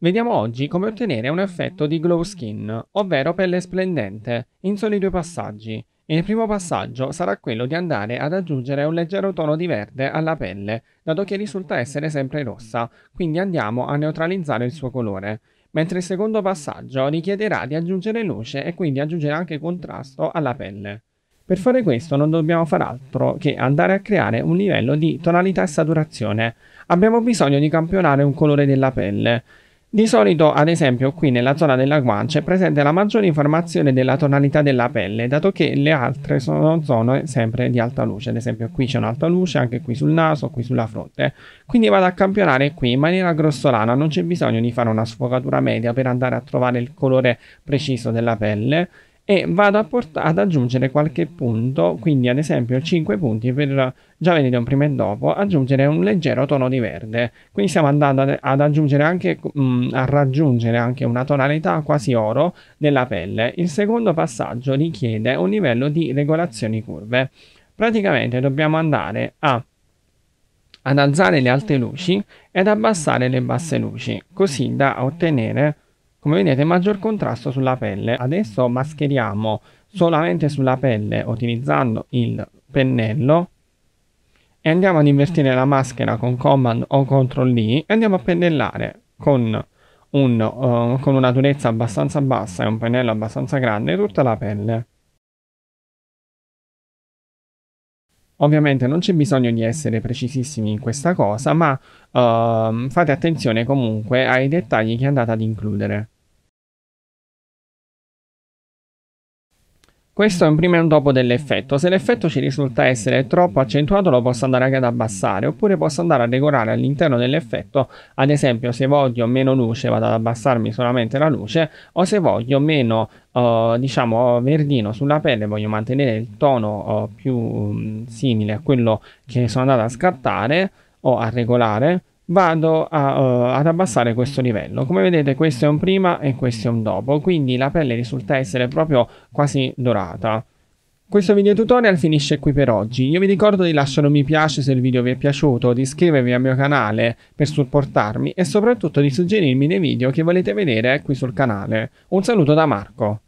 Vediamo oggi come ottenere un effetto di glow skin, ovvero pelle splendente, in soli due passaggi. Il primo passaggio sarà quello di andare ad aggiungere un leggero tono di verde alla pelle, dato che risulta essere sempre rossa, quindi andiamo a neutralizzare il suo colore mentre il secondo passaggio richiederà di aggiungere luce e quindi aggiungere anche contrasto alla pelle. Per fare questo non dobbiamo far altro che andare a creare un livello di tonalità e saturazione. Abbiamo bisogno di campionare un colore della pelle di solito, ad esempio, qui nella zona della guancia è presente la maggiore informazione della tonalità della pelle, dato che le altre sono zone sempre di alta luce, ad esempio qui c'è un'alta luce, anche qui sul naso, qui sulla fronte. Quindi vado a campionare qui in maniera grossolana, non c'è bisogno di fare una sfogatura media per andare a trovare il colore preciso della pelle, e vado port- ad aggiungere qualche punto, quindi ad esempio 5 punti per già venire un prima e dopo, aggiungere un leggero tono di verde. Quindi stiamo andando ad, ad aggiungere anche, mh, mm, a raggiungere anche una tonalità quasi oro della pelle. Il secondo passaggio richiede un livello di regolazioni curve. Praticamente dobbiamo andare a ad alzare le alte luci ed abbassare le basse luci, così da ottenere come vedete maggior contrasto sulla pelle. Adesso mascheriamo solamente sulla pelle utilizzando il pennello e andiamo ad invertire la maschera con Command o Ctrl D e andiamo a pennellare con, un, uh, con una durezza abbastanza bassa e un pennello abbastanza grande tutta la pelle. Ovviamente non c'è bisogno di essere precisissimi in questa cosa, ma uh, fate attenzione comunque ai dettagli che andate ad includere. Questo è un prima e un dopo dell'effetto. Se l'effetto ci risulta essere troppo accentuato lo posso andare anche ad abbassare oppure posso andare a regolare all'interno dell'effetto, ad esempio se voglio meno luce vado ad abbassarmi solamente la luce o se voglio meno Uh, diciamo verdino sulla pelle voglio mantenere il tono uh, più um, simile a quello che sono andato a scattare o a regolare vado a, uh, ad abbassare questo mm. livello. Come vedete questo è un prima e questo è un dopo, quindi la pelle risulta essere proprio quasi dorata. Questo video tutorial finisce qui per oggi, io vi ricordo di lasciare un mi piace se il video vi è piaciuto, di iscrivervi al mio canale per supportarmi e soprattutto di suggerirmi dei video che volete vedere qui sul canale. Un saluto da Marco.